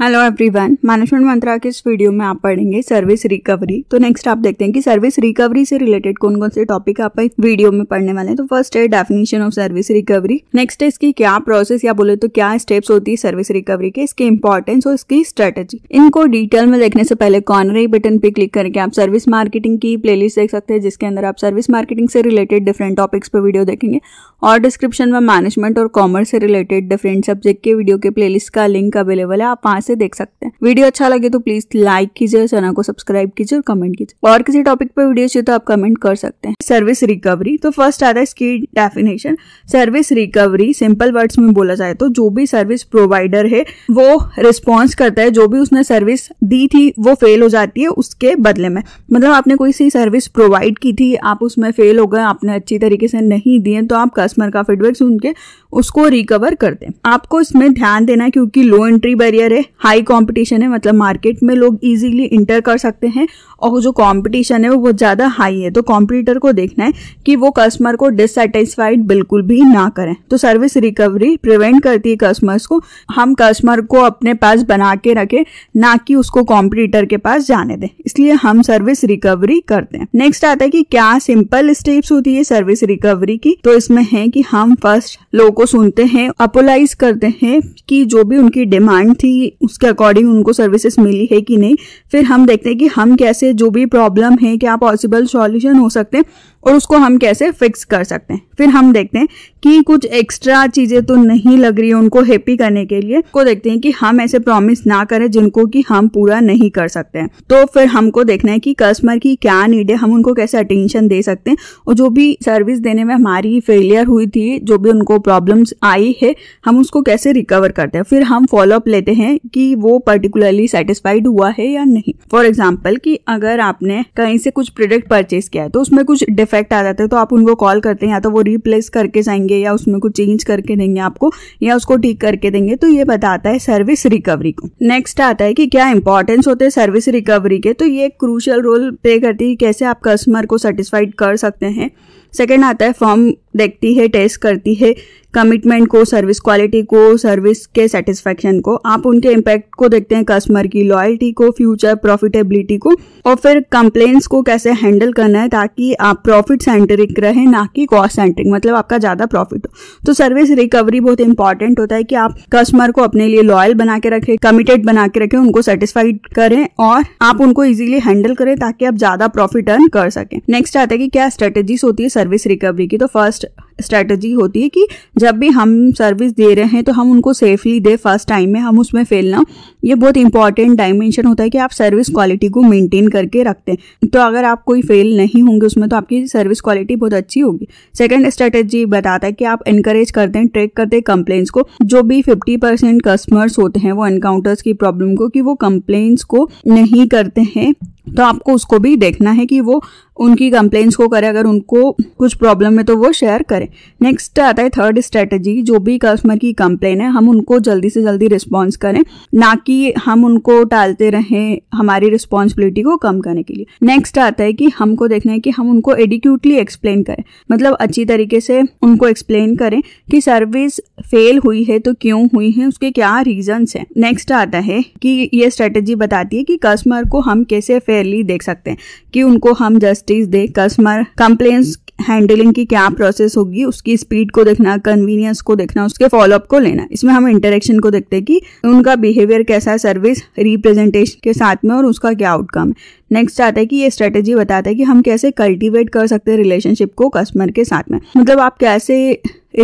hello everyone management मंत्रा के इस video में आप पढ़ेंगे सर्विस रिकवरी तो नेक्स्ट आप देखते हैं कि सर्विस रिकवरी से रिलेटेड कौन कौन से टॉपिक आप वीडियो में पढ़ने वाले हैं तो फर्स्ट है definition of service recovery next है इसकी क्या प्रोसेस या बोले तो क्या स्टेप्स होती है सर्विस रिकवरी के इसके इम्पोर्टेंस और इसकी स्ट्रेटेजी इनको डिटेल में देखने से पहले कॉर्नर बटन पे क्लिक करके आप सर्विस मार्केटिंग की प्ले देख सकते हैं जिसके अंदर आप सर्विस मार्केटिंग से रिलेटेड डिफरेंट टॉपिक्स पर वीडियो देखेंगे और डिस्क्रिप्शन में मैनेजमेंट और कॉमर्स से रिलेटेड डिफरेंट सब्जेक्ट के वीडियो के प्ले का लिंक अवेलेबल है आप वहाँ से देख सकते हैं वीडियो अच्छा लगे तो प्लीज लाइक कीजिए चैनल को सब्सक्राइब कीजिए और कमेंट कीजिए और किसी टॉपिक पर वीडियो चाहिए तो आप कमेंट कर सकते हैं सर्विस रिकवरी तो फर्स्ट आता है इसकी definition service recovery simple words में बोला जाए तो जो भी सर्विस प्रोवाइडर है वो रिस्पॉन्स करता है जो भी उसने सर्विस दी थी वो फेल हो जाती है उसके बदले में मतलब आपने कोई सी सर्विस प्रोवाइड की थी आप उसमें फेल हो गए आपने अच्छी तरीके से नहीं दिए तो आप कस्टमर का फीडबैक सुन के उसको रिकवर करते हैं आपको इसमें ध्यान देना है क्योंकि लो एंट्री बैरियर है हाई कंपटीशन है मतलब मार्केट में लोग इजीली इंटर कर सकते हैं और जो कंपटीशन है वो बहुत ज़्यादा हाई है तो कॉम्पिटिटर को देखना है कि वो कस्टमर को डिससेटिस्फाइड बिल्कुल भी ना करें तो सर्विस रिकवरी प्रिवेंट करती है कस्टमर्स को हम कस्टमर को अपने पास बना के रखें ना कि उसको कॉम्पिटिटर के पास जाने दें इसलिए हम सर्विस रिकवरी करते हैं नेक्स्ट आता है कि क्या सिंपल स्टेप्स होती है सर्विस रिकवरी की तो इसमें है कि हम फर्स्ट लोगों को सुनते हैं अपोलाइज करते हैं कि जो भी उनकी डिमांड थी उसके अकॉर्डिंग उनको सर्विसेज मिली है कि नहीं फिर हम देखते हैं कि हम कैसे जो भी प्रॉब्लम है क्या पॉसिबल सॉल्यूशन हो सकते हैं और उसको हम कैसे फिक्स कर सकते हैं फिर हम देखते हैं कि कुछ एक्स्ट्रा चीज़ें तो नहीं लग रही है उनको हैप्पी करने के लिए को देखते हैं कि हम ऐसे प्रॉमिस ना करें जिनको कि हम पूरा नहीं कर सकते हैं तो फिर हमको देखना है कि कस्टमर की क्या नीड है हम उनको कैसे अटेंशन दे सकते हैं और जो भी सर्विस देने में हमारी फेलियर हुई थी जो भी उनको प्रॉब्लम्स आई है हम उसको कैसे रिकवर करते हैं फिर हम फॉलोअप लेते हैं कि वो पर्टिकुलरली सेटिस्फाइड हुआ है या नहीं फॉर एग्जाम्पल कि अगर आपने कहीं से कुछ प्रोडक्ट परचेज किया है तो उसमें कुछ डिफेक्ट डिफेक्ट आ जाते हैं तो आप उनको कॉल करते हैं या तो वो रिप्लेस करके जाएंगे या उसमें कुछ चेंज करके देंगे आपको या उसको ठीक करके देंगे तो ये बताता है सर्विस रिकवरी को नेक्स्ट आता है कि क्या इंपॉर्टेंस होते हैं सर्विस रिकवरी के तो ये क्रूशल रोल प्ले करती है कैसे आप कस्टमर को सेटिस्फाइड कर सकते हैं सेकेंड आता है फॉर्म देखती है टेस्ट करती है कमिटमेंट को सर्विस क्वालिटी को सर्विस के सेटिस्फेक्शन को आप उनके इम्पैक्ट को देखते हैं कस्टमर की लॉयल्टी को फ्यूचर प्रॉफिटेबिलिटी को और फिर कंप्लेंट्स को कैसे हैंडल करना है ताकि आप प्रॉफिट सेंटरिक रहे ना कि कॉस्ट सेंटरिक मतलब आपका ज़्यादा प्रॉफिट हो तो सर्विस रिकवरी बहुत इंपॉर्टेंट होता है कि आप कस्टमर को अपने लिए लॉयल बना के रखें कमिटेड बना के रखें उनको सेटिस्फाइड करें और आप उनको इजीली हैंडल करें ताकि आप ज़्यादा प्रॉफिट अर्न कर सकें नेक्स्ट आता है कि क्या स्ट्रेटेजीज होती है सर्विस रिकवरी की तो फर्स्ट स्ट्रैटेजी होती है कि जब भी हम सर्विस दे रहे हैं तो हम उनको सेफली दे फर्स्ट टाइम में हम उसमें फेल ना ये बहुत इंपॉर्टेंट डायमेंशन होता है कि आप सर्विस क्वालिटी को मेंटेन करके रखते हैं तो अगर आप कोई फेल नहीं होंगे उसमें तो आपकी सर्विस क्वालिटी बहुत अच्छी होगी सेकेंड स्ट्रैटेजी बताता है कि आप इनक्रेज करते हैं ट्रेक करते हैं कंप्लेंट्स को जो भी फिफ्टी परसेंट कस्टमर्स होते हैं वो एनकाउंटर्स की प्रॉब्लम को कि वो कंप्लेंट्स को नहीं करते हैं तो आपको उसको भी देखना है कि वो उनकी कंप्लेंट्स को करें अगर उनको कुछ प्रॉब्लम है तो वो शेयर करें नेक्स्ट आता है थर्ड स्ट्रेटजी जो भी कस्टमर की कंप्लेन है हम उनको जल्दी से जल्दी रिस्पॉन्स करें ना कि हम उनको टालते रहें हमारी रिस्पॉन्सिबिलिटी को कम करने के लिए नेक्स्ट आता है कि हमको देखना है कि हम उनको एडिक्यूटली एक्सप्लेन करें मतलब अच्छी तरीके से उनको एक्सप्लेन करें कि सर्विस फेल हुई है तो क्यों हुई है उसके क्या रीजंस हैं नेक्स्ट आता है कि ये स्ट्रेटजी बताती है कि कस्टमर को हम कैसे फेयरली देख सकते हैं कि उनको हम जस्टिस दें कस्टमर कंप्लेन्स हैंडलिंग की क्या प्रोसेस होगी उसकी स्पीड को देखना कन्वीनियंस को देखना उसके फॉलोअप को लेना इसमें हम इंटरेक्शन को देखते हैं कि उनका बिहेवियर कैसा है सर्विस रिप्रेजेंटेशन के साथ में और उसका क्या आउटकम है नेक्स्ट आता है कि ये स्ट्रेटेजी बताता है कि हम कैसे कल्टीवेट कर सकते हैं रिलेशनशिप को कस्टमर के साथ में मतलब आप कैसे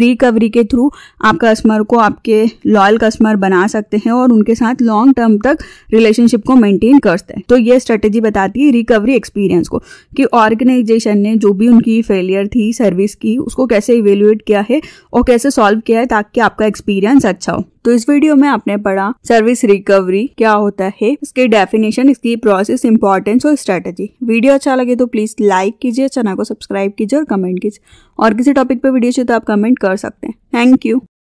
रिकवरी के थ्रू आप कस्टमर को आपके लॉयल कस्टमर बना सकते हैं और उनके साथ लॉन्ग टर्म तक रिलेशनशिप को मेंटेन सकते हैं तो ये स्ट्रेटेजी बताती है रिकवरी एक्सपीरियंस को कि ऑर्गेनाइजेशन ने जो भी उनकी फेलियर थी सर्विस की उसको कैसे इवेल्युएट किया है और कैसे सॉल्व किया है ताकि आपका एक्सपीरियंस अच्छा हो तो इस वीडियो में आपने पढ़ा सर्विस रिकवरी क्या होता है इसके डेफिनेशन इसकी प्रोसेस इंपॉर्टेंस और स्ट्रेटेजी वीडियो अच्छा लगे तो प्लीज लाइक कीजिए चैनल को सब्सक्राइब कीजिए और कमेंट कीजिए और किसी टॉपिक पर वीडियो चाहिए तो आप कमेंट कर सकते हैं थैंक यू